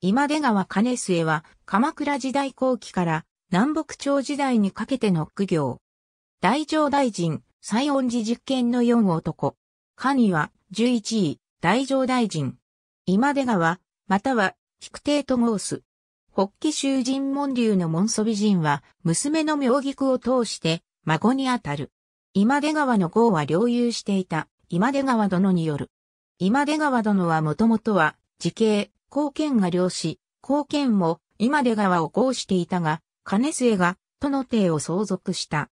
今出川兼末は鎌倉時代後期から南北朝時代にかけての苦行。大乗大臣、西恩寺実験の4男。神は11位、大乗大臣。今出川、または、菊帝と申す。北紀囚人門流の門祖美人は、娘の妙菊を通して、孫にあたる。今出川の号は領有していた、今出川殿による。今出川殿はもともとは、時系、貢献が漁師、貢献も今出川をうしていたが、金末が、都の帝を相続した。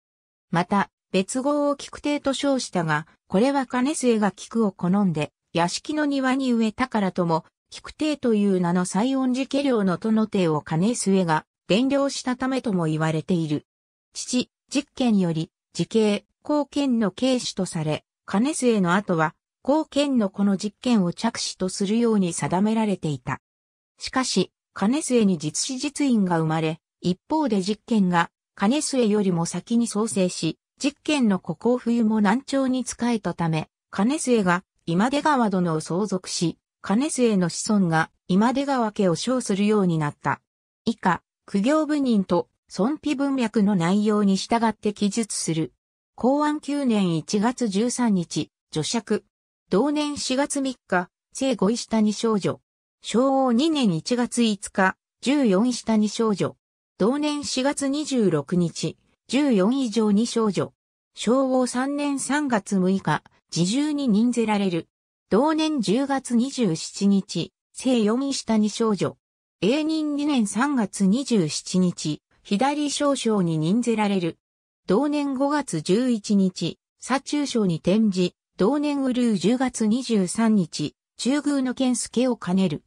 また、別号を菊帝と称したが、これは金末が菊を好んで、屋敷の庭に植えたからとも、菊帝という名の西音寺家領の都の帝を金末が伝領したためとも言われている。父、実権より、時系、貢献の軽視とされ、金末の後は、後見のこの実験を着手とするように定められていた。しかし、金末に実施実印が生まれ、一方で実験が金末よりも先に創生し、実験のここ冬も難聴に仕えたため、金末が今出川殿を相続し、金末の子孫が今出川家を称するようになった。以下、苦行部人と尊卑文脈の内容に従って記述する。公安9年1月13日、除爵、同年4月3日、生5位下に少女。昭和2年1月5日、14位下に少女。同年4月26日、14以上に少女。昭和3年3月6日、自重に任ぜられる。同年10月27日、生4位下に少女。永任2年3月27日、左少将に任ぜられる。同年5月11日、左中将に転じ、同年うるう10月23日、中宮の剣助を兼ねる。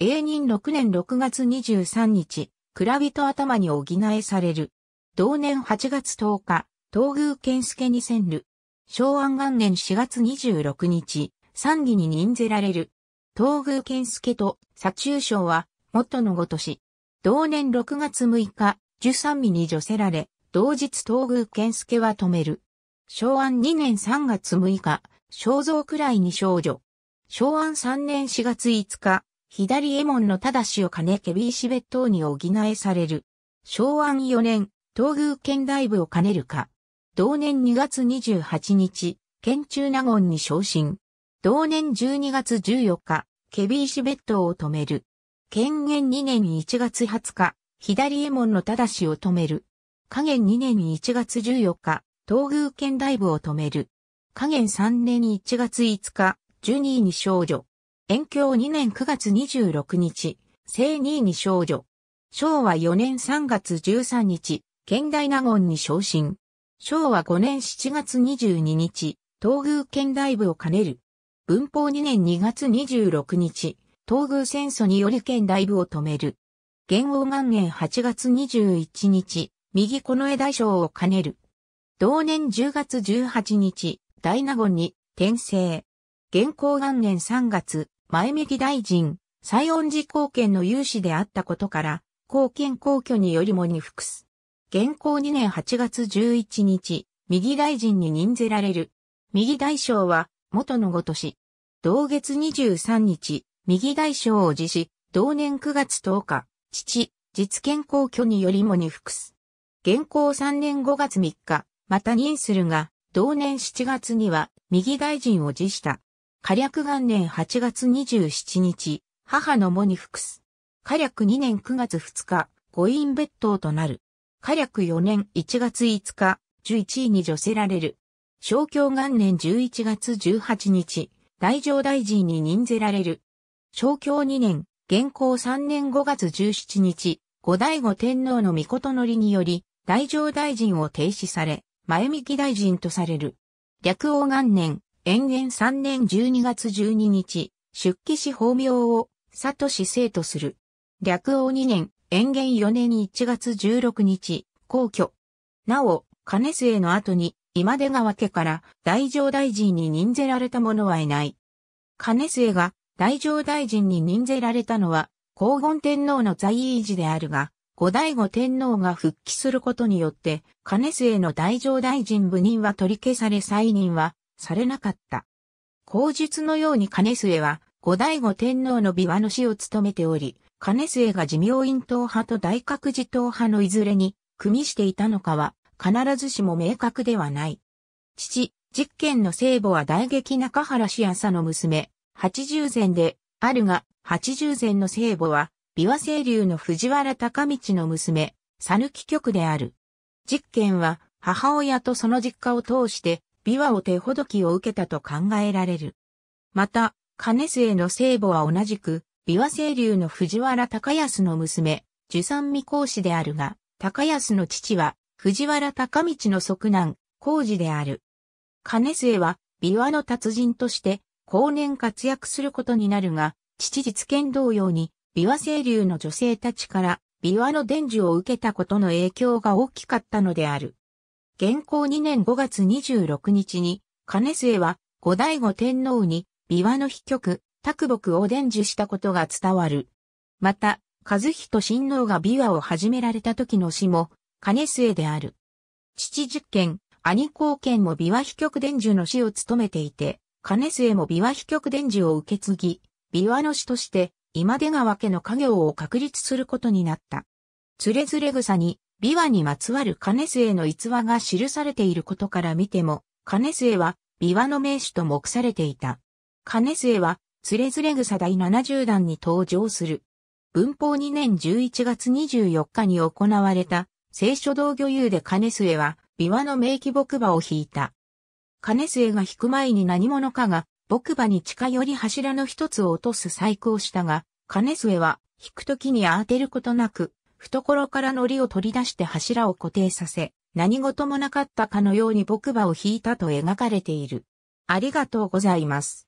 永仁6年6月23日、蔵人頭に補えされる。同年8月10日、東宮剣介に遷る。昭安元年4月26日、参議に任ぜられる。東宮剣介と左中将は、元のごとし。同年6月6日、十三味に除せられ、同日東宮剣介は止める。昭安2年3月6日、肖像くらいに少女。昭安3年4月5日、左衛門の正を兼ねケビーシ別当に補えされる。昭安4年、東宮県大部を兼ねるか。同年2月28日、県中納言に昇進。同年12月14日、ケビーシベットを止める。権限2年1月20日、左衛門の正を止める。下減2年1月14日、東宮県大部を止める。加減3年1月5日、十二位に少女。遠京2年9月26日、聖2位に少女。昭和4年3月13日、県大納言に昇進。昭和5年7月22日、東宮県大部を兼ねる。文法2年2月26日、東宮戦争により県大部を止める。元王元年8月21日、右近衛大将を兼ねる。同年10月18日、大納言に転生。現行元年3月、前右大臣、西恩寺貢献の有志であったことから、貢献公挙によりもに服す。現行2年8月11日、右大臣に任ぜられる。右大将は、元のごとし。同月23日、右大将を辞し、同年9月10日、父、実権公挙によりもに服す。現行3年5月3日、また任するが、同年7月には右大臣を辞した。火略元年8月27日、母の喪に服す。火略2年9月2日、誤院別当となる。火略4年1月5日、11位に除せられる。小京元年11月18日、大乗大臣に任ぜられる。小京2年、現行3年5月17日、後醍醐天皇の御事のりにより、大乗大臣を停止され、前見き大臣とされる。略王元年、延元3年12月12日、出家し法名を、佐藤氏生とする。略王2年、延元4年1月16日、皇居。なお、金末の後に、今出川家から大乗大臣に任ぜられた者はいない。金末が大乗大臣に任ぜられたのは、黄金天皇の在位時であるが、後醍醐天皇が復帰することによって、金末の大乗大臣部任は取り消され再任はされなかった。口述のように金末は、後醍醐天皇の琵琶の死を務めており、金末が自明院党派と大覚寺党派のいずれに、組みしていたのかは、必ずしも明確ではない。父、実権の聖母は大劇中原氏朝の娘、八十前で、あるが、八十前の聖母は、琵琶清流の藤原高道の娘、さぬき局である。実験は、母親とその実家を通して、琵琶を手ほどきを受けたと考えられる。また、金末の聖母は同じく、琵琶清流の藤原高康の娘、樹三未公子であるが、高安の父は、藤原高道の側男、孔子である。金末は、琵琶の達人として、後年活躍することになるが、父実験同様に、琵琶清流の女性たちから琵琶の伝授を受けたことの影響が大きかったのである。現行2年5月26日に、金末は後醍醐天皇に琵琶の秘曲、卓木を伝授したことが伝わる。また、和人親王が琵琶を始められた時の死も、金末である。父実験、兄孝賢も琵琶秘曲伝授の死を務めていて、金末も琵琶秘曲伝授を受け継ぎ、琵琶の死として今出川家の家業を確立することになった。つれづれ草に、琵琶にまつわる金末の逸話が記されていることから見ても、金末は琵琶の名手と目されていた。金末は、つれづれ草第70段に登場する。文法2年11月24日に行われた、聖書道御遊で金末は、琵琶の名木木馬を引いた。金末が引く前に何者かが、牧馬に近寄り柱の一つを落とす細工をしたが、金末は、引くときに当てることなく、懐から糊を取り出して柱を固定させ、何事もなかったかのように牧馬を引いたと描かれている。ありがとうございます。